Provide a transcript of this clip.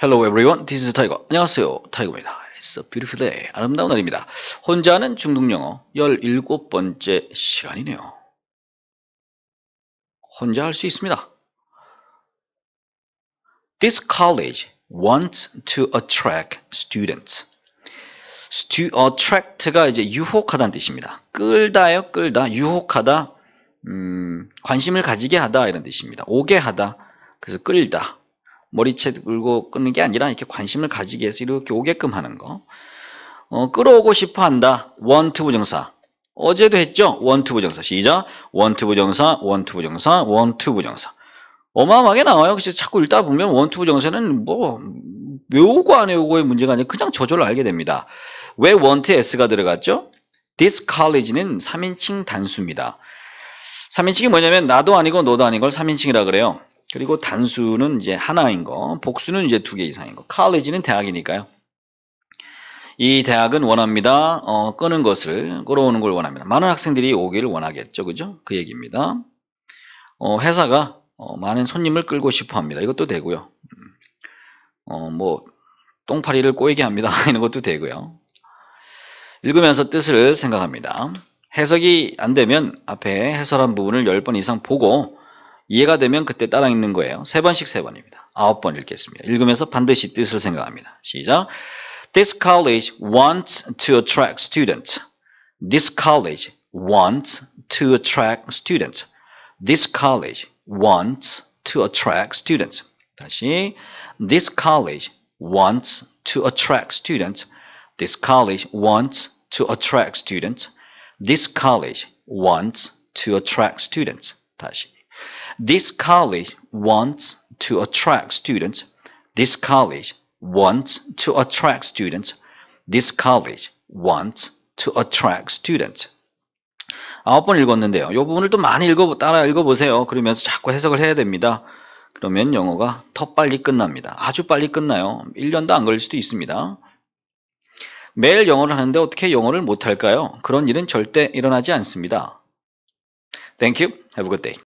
Hello everyone, this is Tiger. 안녕하세요, 타이거입니다. It's a beautiful day. 아름다운 날입니다. 혼자 하는 중독 영어 17번째 시간이네요. 혼자 할 수 있습니다. This college wants to attract students. Stu, attract가 이제 유혹하다는 뜻입니다. 끌다요, 끌다. 유혹하다. 음, 관심을 가지게 하다 이런 뜻입니다. 오게 하다. 그래서 끌다. 머리채 들고 끄는 게 아니라 이렇게 관심을 가지게 해서 이렇게 오게끔 하는 거. 어, 끌어오고 싶어 한다. 원투 부정사. 어제도 했죠? 원투 부정사. 시작. 원투 부정사, 원투 부정사, 원투 부정사. 어마어마하게 나와요. 그래서 자꾸 읽다 보면 원투 부정사는 뭐 외우고 안 외우고의 문제가 아니라 그냥 저절로 알게 됩니다. 왜 원트 s가 들어갔죠? This college는 3인칭 단수입니다. 3인칭이 뭐냐면 나도 아니고 너도 아닌 걸 3인칭이라 그래요. 그리고 단수는 이제 하나인 거, 복수는 이제 두 개 이상인 거. c o l l 는 대학이니까요. 이 대학은 원합니다. 어, 끄는 것을, 끌어오는 걸 원합니다. 많은 학생들이 오기를 원하겠죠. 그죠? 그 얘기입니다. 어, 회사가 어, 많은 손님을 끌고 싶어 합니다. 이것도 되고요. 음. 어, 뭐 똥파리를 꼬이게 합니다. 이런 것도 되고요. 읽으면서 뜻을 생각합니다. 해석이 안 되면 앞에 해설한 부분을 10번 이상 보고 이해가 되면 그때 따라 읽는 거예요. 세 번씩 세 번입니다. 아홉 번 읽겠습니다. 읽으면서 반드시 뜻을 생각합니다. 시작. This college wants to attract students. This college wants to attract students. This college wants to attract students. 다시 This college wants to attract students. This college wants to attract students. This college wants to attract students. 다시 This college wants to attract students. This college wants to attract students. This college wants to attract students. 아홉 번 읽었는데요. 이 부분을 또 많이 읽어 따라 읽어보세요. 그러면서 자꾸 해석을 해야 됩니다. 그러면 영어가 더 빨리 끝납니다. 아주 빨리 끝나요. 1년도 안 걸릴 수도 있습니다. 매일 영어를 하는데 어떻게 영어를 못할까요? 그런 일은 절대 일어나지 않습니다. Thank you. Have a good day.